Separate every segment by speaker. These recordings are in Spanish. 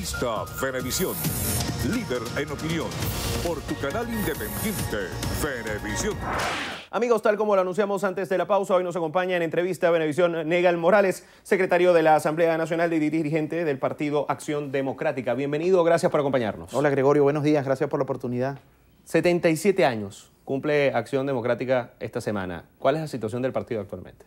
Speaker 1: Revista Venevisión. Líder en opinión. Por tu canal independiente, Venevisión. Amigos, tal como lo anunciamos antes de la pausa, hoy nos acompaña en entrevista a Benevisión Negal Morales, secretario de la Asamblea Nacional y Dirigente del Partido Acción Democrática. Bienvenido, gracias por acompañarnos. Hola
Speaker 2: Gregorio, buenos días, gracias por la oportunidad. 77
Speaker 1: años cumple Acción Democrática esta semana. ¿Cuál es la situación del partido actualmente?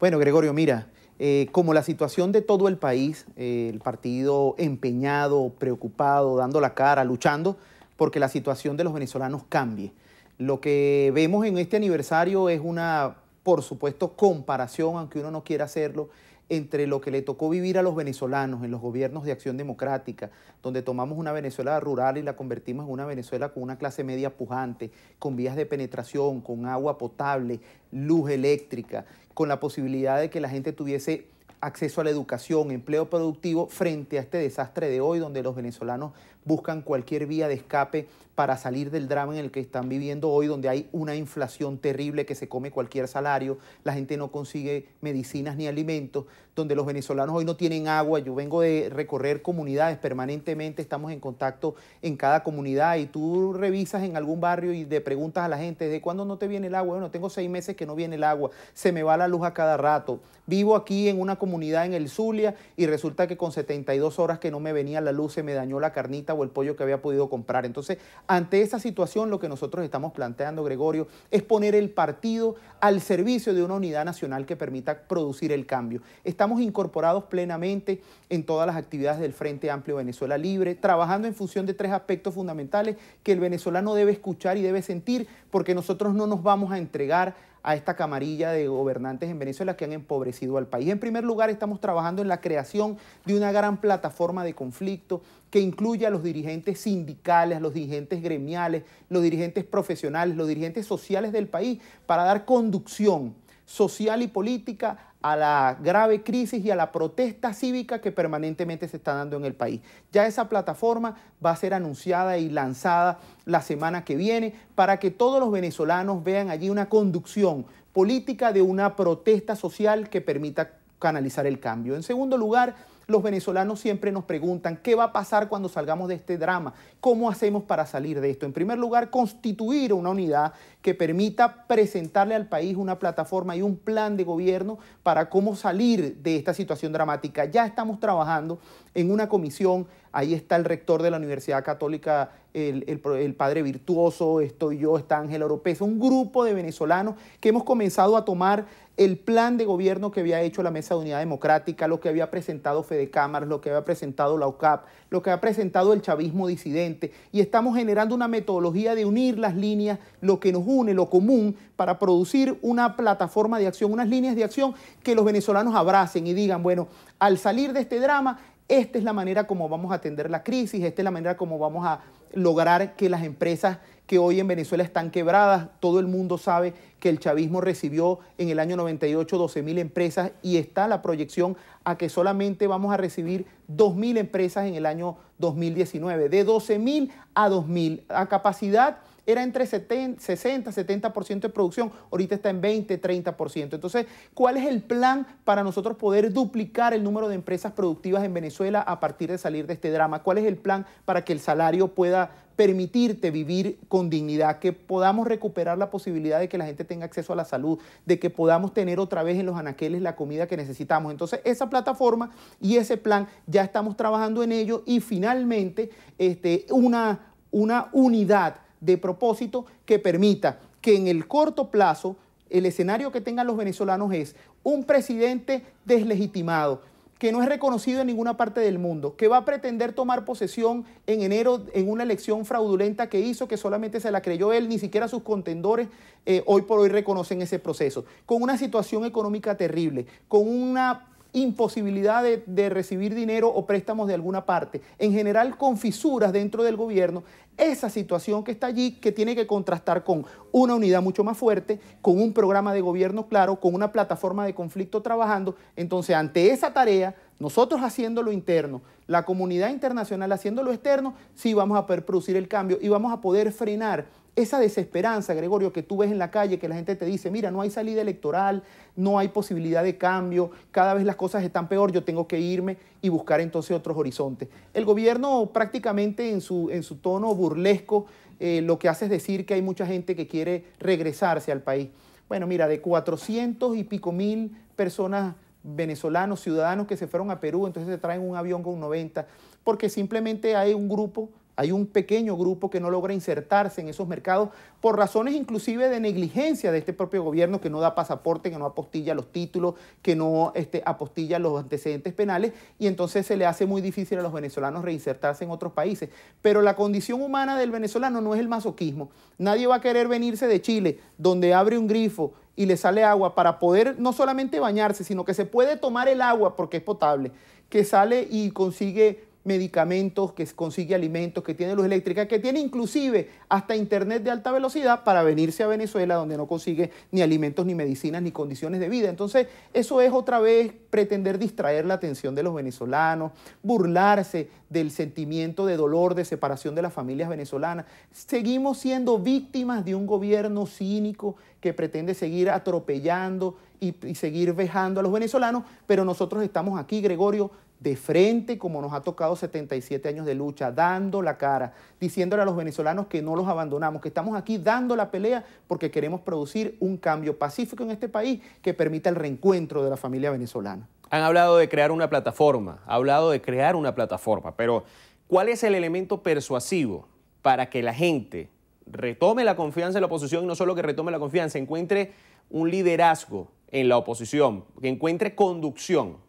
Speaker 2: Bueno, Gregorio, mira, eh, como la situación de todo el país, eh, el partido empeñado, preocupado, dando la cara, luchando porque la situación de los venezolanos cambie. Lo que vemos en este aniversario es una, por supuesto, comparación, aunque uno no quiera hacerlo, entre lo que le tocó vivir a los venezolanos en los gobiernos de acción democrática, donde tomamos una Venezuela rural y la convertimos en una Venezuela con una clase media pujante, con vías de penetración, con agua potable, luz eléctrica, con la posibilidad de que la gente tuviese acceso a la educación, empleo productivo, frente a este desastre de hoy donde los venezolanos buscan cualquier vía de escape para salir del drama en el que están viviendo hoy, donde hay una inflación terrible que se come cualquier salario, la gente no consigue medicinas ni alimentos, donde los venezolanos hoy no tienen agua. Yo vengo de recorrer comunidades permanentemente, estamos en contacto en cada comunidad y tú revisas en algún barrio y le preguntas a la gente, ¿de cuándo no te viene el agua? Bueno, tengo seis meses que no viene el agua, se me va la luz a cada rato. Vivo aquí en una comunidad en el Zulia y resulta que con 72 horas que no me venía la luz se me dañó la carnita o el pollo que había podido comprar. Entonces, ante esa situación, lo que nosotros estamos planteando, Gregorio, es poner el partido al servicio de una unidad nacional que permita producir el cambio. Estamos incorporados plenamente en todas las actividades del Frente Amplio Venezuela Libre, trabajando en función de tres aspectos fundamentales que el venezolano debe escuchar y debe sentir, porque nosotros no nos vamos a entregar a esta camarilla de gobernantes en Venezuela que han empobrecido al país. En primer lugar, estamos trabajando en la creación de una gran plataforma de conflicto que incluya a los dirigentes sindicales, a los dirigentes gremiales, los dirigentes profesionales, los dirigentes sociales del país, para dar conducción social y política a la grave crisis y a la protesta cívica que permanentemente se está dando en el país. Ya esa plataforma va a ser anunciada y lanzada la semana que viene para que todos los venezolanos vean allí una conducción política de una protesta social que permita canalizar el cambio. En segundo lugar, los venezolanos siempre nos preguntan qué va a pasar cuando salgamos de este drama, cómo hacemos para salir de esto. En primer lugar, constituir una unidad que permita presentarle al país una plataforma y un plan de gobierno para cómo salir de esta situación dramática. Ya estamos trabajando en una comisión, ahí está el rector de la Universidad Católica, el, padre virtuoso, estoy yo, está Ángel Oropesa, un grupo de venezolanos que hemos comenzado a tomar el plan de gobierno que había hecho la Mesa de Unidad Democrática, lo que había presentado Fede Cámaras, lo que había presentado la UCAP, lo que ha presentado el chavismo disidente, y estamos generando una metodología de unir las líneas, lo que nos une, lo común, para producir una plataforma de acción, unas líneas de acción que los venezolanos abracen y digan, bueno, al salir de este drama, esta es la manera como vamos a atender la crisis, esta es la manera como vamos a lograr que las empresas que hoy en Venezuela están quebradas, todo el mundo sabe que el chavismo recibió en el año 98 12.000 mil empresas y está la proyección a que solamente vamos a recibir 2.000 mil empresas en el año 2019, de 12.000 a 2.000 a capacidad era entre 70, 60, 70% de producción, ahorita está en 20, 30%. Entonces, ¿cuál es el plan para nosotros poder duplicar el número de empresas productivas en Venezuela a partir de salir de este drama? ¿Cuál es el plan para que el salario pueda permitirte vivir con dignidad, que podamos recuperar la posibilidad de que la gente tenga acceso a la salud, de que podamos tener otra vez en los anaqueles la comida que necesitamos. Entonces, esa plataforma y ese plan ya estamos trabajando en ello y finalmente este, una unidad de propósito que permita que en el corto plazo el escenario que tengan los venezolanos es un presidente deslegitimado, que no es reconocido en ninguna parte del mundo, que va a pretender tomar posesión en enero en una elección fraudulenta que hizo, que solamente se la creyó él, ni siquiera sus contendores eh, hoy por hoy reconocen ese proceso, con una situación económica terrible, con una imposibilidad de, recibir dinero o préstamos de alguna parte, en general con fisuras dentro del gobierno, esa situación que está allí, que tiene que contrastar con una unidad mucho más fuerte, con un programa de gobierno claro, con una plataforma de conflicto trabajando. Entonces, ante esa tarea, nosotros haciendo lo interno, la comunidad internacional haciendo lo externo, sí vamos a poder producir el cambio y vamos a poder frenar esa desesperanza, Gregorio, que tú ves en la calle, que la gente te dice, mira, no hay salida electoral, no hay posibilidad de cambio, cada vez las cosas están peor, yo tengo que irme y buscar entonces otros horizontes. El gobierno prácticamente en su, en su tono burlesco eh, lo que hace es decir que hay mucha gente que quiere regresarse al país. Bueno, mira, de 400 y pico mil personas venezolanos, ciudadanos que se fueron a Perú, entonces se traen un avión con 90, porque simplemente hay un grupo hay un pequeño grupo que no logra insertarse en esos mercados por razones inclusive de negligencia de este propio gobierno que no da pasaporte, que no apostilla los títulos, que no este, apostilla los antecedentes penales y entonces se le hace muy difícil a los venezolanos reinsertarse en otros países. Pero la condición humana del venezolano no es el masoquismo. Nadie va a querer venirse de Chile, donde abre un grifo y le sale agua para poder no solamente bañarse, sino que se puede tomar el agua porque es potable, que sale y consigue medicamentos, que consigue alimentos, que tiene luz eléctrica, que tiene inclusive hasta internet de alta velocidad para venirse a Venezuela donde no consigue ni alimentos, ni medicinas, ni condiciones de vida. Entonces, eso es otra vez pretender distraer la atención de los venezolanos, burlarse del sentimiento de dolor, de separación de las familias venezolanas. Seguimos siendo víctimas de un gobierno cínico que pretende seguir atropellando y, y seguir vejando a los venezolanos, pero nosotros estamos aquí, Gregorio, de frente, como nos ha tocado 77 años de lucha, dando la cara, diciéndole a los venezolanos que no los abandonamos, que estamos aquí dando la pelea porque queremos producir un cambio pacífico en este país que permita el reencuentro de la familia venezolana.
Speaker 1: Han hablado de crear una plataforma, ha hablado de crear una plataforma, pero ¿cuál es el elemento persuasivo para que la gente retome la confianza en la oposición y no solo que retome la confianza, encuentre un liderazgo en la oposición, que encuentre conducción?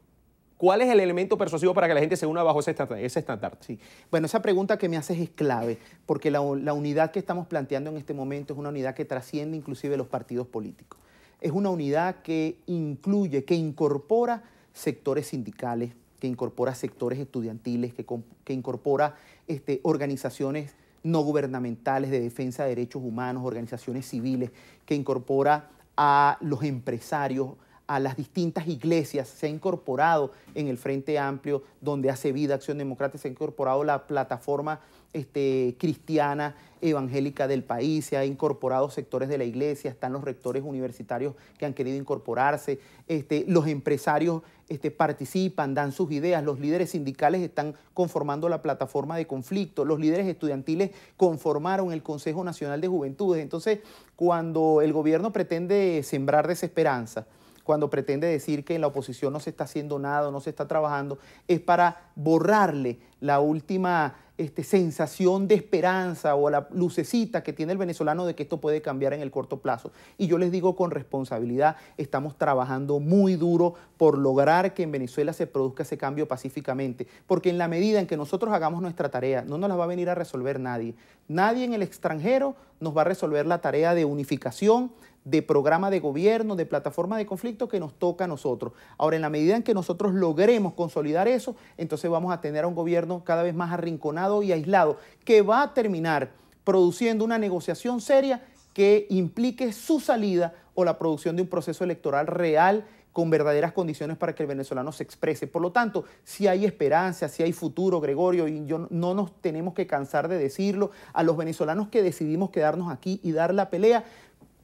Speaker 1: ¿Cuál es el elemento persuasivo para que la gente se una bajo ese estándar?
Speaker 2: Sí. Bueno, esa pregunta que me haces es clave, porque la, unidad que estamos planteando en este momento es una unidad que trasciende inclusive los partidos políticos. Es una unidad que incluye, que incorpora sectores sindicales, que incorpora sectores estudiantiles, que, incorpora este, organizaciones no gubernamentales de defensa de derechos humanos, organizaciones civiles, que incorpora a los empresarios, a las distintas iglesias, se ha incorporado en el Frente Amplio, donde hace vida Acción Democrática, se ha incorporado la plataforma este, cristiana evangélica del país, se ha incorporado sectores de la iglesia, están los rectores universitarios que han querido incorporarse, este, los empresarios este, participan, dan sus ideas, los líderes sindicales están conformando la plataforma de conflicto, los líderes estudiantiles conformaron el Consejo Nacional de Juventudes. Entonces, cuando el gobierno pretende sembrar desesperanza, cuando pretende decir que en la oposición no se está haciendo nada, no se está trabajando, es para borrarle la última este, sensación de esperanza o la lucecita que tiene el venezolano de que esto puede cambiar en el corto plazo. Y yo les digo con responsabilidad, estamos trabajando muy duro por lograr que en Venezuela se produzca ese cambio pacíficamente, porque en la medida en que nosotros hagamos nuestra tarea, no nos la va a venir a resolver nadie. Nadie en el extranjero nos va a resolver la tarea de unificación, de programa de gobierno, de plataforma de conflicto que nos toca a nosotros. Ahora, en la medida en que nosotros logremos consolidar eso, entonces vamos a tener a un gobierno cada vez más arrinconado y aislado, que va a terminar produciendo una negociación seria que implique su salida o la producción de un proceso electoral real con verdaderas condiciones para que el venezolano se exprese. Por lo tanto, si hay esperanza, si hay futuro, Gregorio, y yo no nos tenemos que cansar de decirlo, a los venezolanos que decidimos quedarnos aquí y dar la pelea,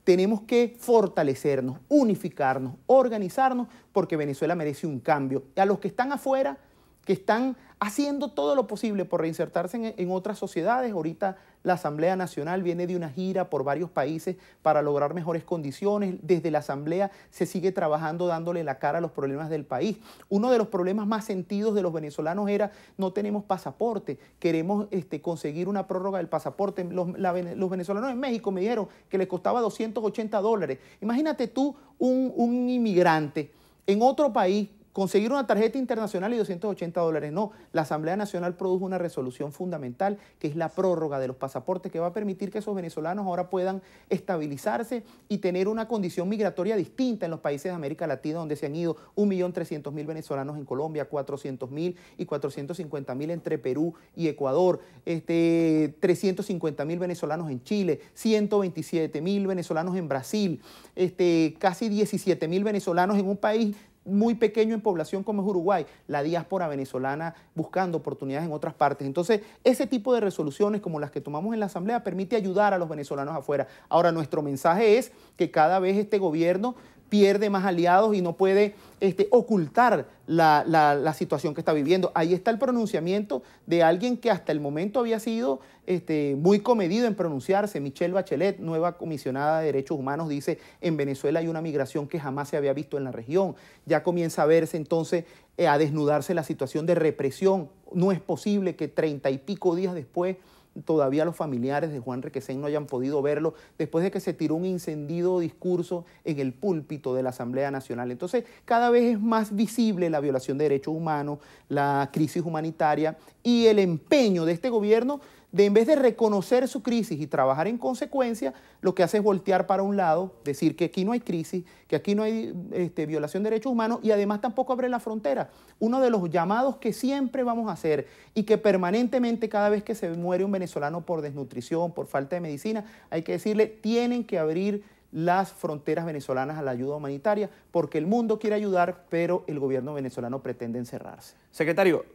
Speaker 2: tenemos que fortalecernos, unificarnos, organizarnos, porque Venezuela merece un cambio. Y a los que están afuera, que están haciendo todo lo posible por reinsertarse en, otras sociedades. Ahorita la Asamblea Nacional viene de una gira por varios países para lograr mejores condiciones. Desde la Asamblea se sigue trabajando dándole la cara a los problemas del país. Uno de los problemas más sentidos de los venezolanos era no tenemos pasaporte, queremos este, conseguir una prórroga del pasaporte. Los, venezolanos en México me dijeron que les costaba 280 dólares. Imagínate tú un inmigrante en otro país conseguir una tarjeta internacional y 280 dólares. No, la Asamblea Nacional produjo una resolución fundamental que es la prórroga de los pasaportes que va a permitir que esos venezolanos ahora puedan estabilizarse y tener una condición migratoria distinta en los países de América Latina donde se han ido 1.300.000 venezolanos en Colombia, 400.000 y 450.000 entre Perú y Ecuador, este, 350.000 venezolanos en Chile, 127.000 venezolanos en Brasil, este, casi 17.000 venezolanos en un país muy pequeño en población como es Uruguay, la diáspora venezolana buscando oportunidades en otras partes. Entonces, ese tipo de resoluciones como las que tomamos en la Asamblea permite ayudar a los venezolanos afuera. Ahora, nuestro mensaje es que cada vez este gobierno pierde más aliados y no puede este, ocultar la, situación que está viviendo. Ahí está el pronunciamiento de alguien que hasta el momento había sido este, muy comedido en pronunciarse. Michelle Bachelet, nueva comisionada de Derechos Humanos, dice, en Venezuela hay una migración que jamás se había visto en la región. Ya comienza a verse entonces eh, a desnudarse la situación de represión. No es posible que treinta y pico días después todavía los familiares de Juan Requesén no hayan podido verlo después de que se tiró un incendido discurso en el púlpito de la Asamblea Nacional. Entonces, cada vez es más visible la violación de derechos humanos, la crisis humanitaria y el empeño de este gobierno de en vez de reconocer su crisis y trabajar en consecuencia, lo que hace es voltear para un lado, decir que aquí no hay crisis, que aquí no hay este, violación de derechos humanos y además tampoco abre la frontera. Uno de los llamados que siempre vamos a hacer y que permanentemente cada vez que se muere un venezolano por desnutrición, por falta de medicina, hay que decirle, tienen que abrir las fronteras venezolanas a la ayuda humanitaria, porque el mundo quiere ayudar,
Speaker 1: pero el gobierno venezolano pretende encerrarse. Secretario,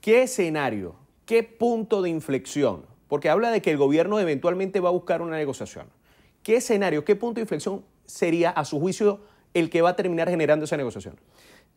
Speaker 1: ¿qué escenario ¿Qué punto de inflexión? Porque habla de que el gobierno eventualmente va a buscar una negociación. ¿Qué escenario, qué punto de inflexión sería, a su juicio, el que va a terminar generando esa negociación?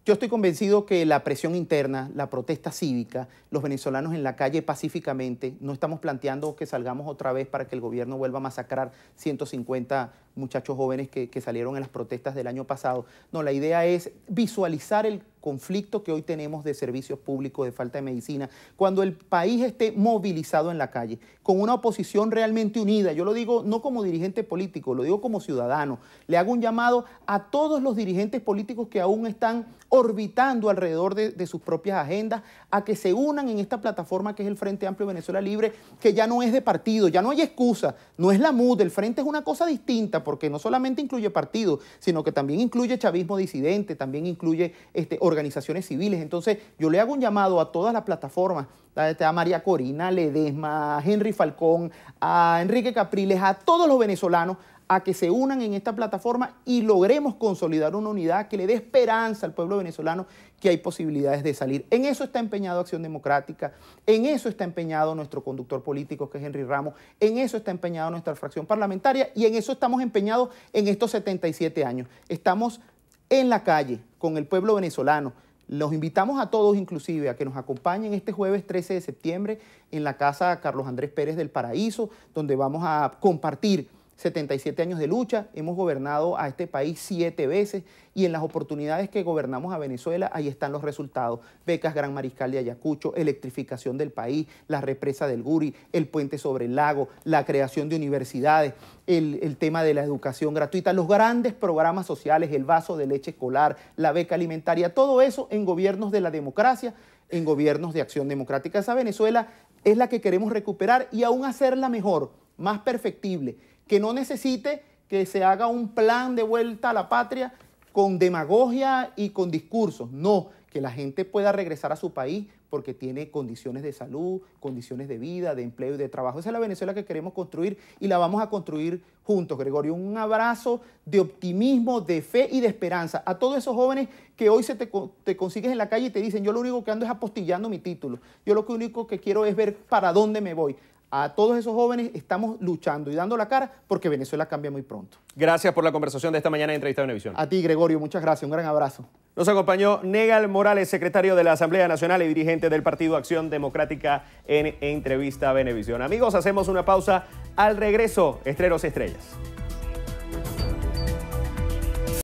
Speaker 2: Yo estoy convencido que la presión interna, la protesta cívica, los venezolanos en la calle pacíficamente, no estamos planteando que salgamos otra vez para que el gobierno vuelva a masacrar 150 muchachos jóvenes que, salieron en las protestas del año pasado. No, la idea es visualizar el conflicto que hoy tenemos de servicios públicos, de falta de medicina, cuando el país esté movilizado en la calle, con una oposición realmente unida. Yo lo digo no como dirigente político, lo digo como ciudadano. Le hago un llamado a todos los dirigentes políticos que aún están orbitando alrededor de sus propias agendas, a que se unan en esta plataforma que es el Frente Amplio Venezuela Libre, que ya no es de partido, ya no hay excusa, no es la MUD, el Frente es una cosa distinta porque no solamente incluye partidos, sino que también incluye chavismo disidente, también incluye este, organizaciones civiles. Entonces, yo le hago un llamado a todas las plataformas, a María Corina, Ledesma, a Henry Falcón, a Enrique Capriles, a todos los venezolanos a que se unan en esta plataforma y logremos consolidar una unidad que le dé esperanza al pueblo venezolano que hay posibilidades de salir. En eso está empeñado Acción Democrática, en eso está empeñado nuestro conductor político que es Henry Ramos, en eso está empeñado nuestra fracción parlamentaria y en eso estamos empeñados en estos 77 años. Estamos en la calle con el pueblo venezolano. Los invitamos a todos inclusive a que nos acompañen este jueves 13 de septiembre en la casa Carlos Andrés Pérez del Paraíso, donde vamos a compartir 77 años de lucha, hemos gobernado a este país siete veces y en las oportunidades que gobernamos a Venezuela, ahí están los resultados. Becas Gran Mariscal de Ayacucho, electrificación del país, la represa del Guri, el puente sobre el lago, la creación de universidades, el, tema de la educación gratuita, los grandes programas sociales, el vaso de leche escolar, la beca alimentaria, todo eso en gobiernos de la democracia en gobiernos de acción democrática. Esa Venezuela es la que queremos recuperar y aún hacerla mejor más perfectible, que no necesite que se haga un plan de vuelta a la patria con demagogia y con discursos. No, que la gente pueda regresar a su país porque tiene condiciones de salud, condiciones de vida, de empleo y de trabajo. Esa es la Venezuela que queremos construir y la vamos a construir juntos, Gregorio. Un abrazo de optimismo, de fe y de esperanza a todos esos jóvenes que hoy se te, te consigues en la calle y te dicen, yo lo único que ando es apostillando mi título, yo lo único que quiero es ver para dónde me voy a todos esos jóvenes estamos luchando y dando la cara porque Venezuela cambia muy pronto.
Speaker 1: Gracias por la conversación de esta mañana en Entrevista de A ti,
Speaker 2: Gregorio, muchas gracias. Un gran abrazo.
Speaker 1: Nos acompañó Negal Morales, secretario de la Asamblea Nacional y dirigente del Partido Acción Democrática en Entrevista Venevisión. Amigos, hacemos una pausa. Al regreso, Estreros Estrellas.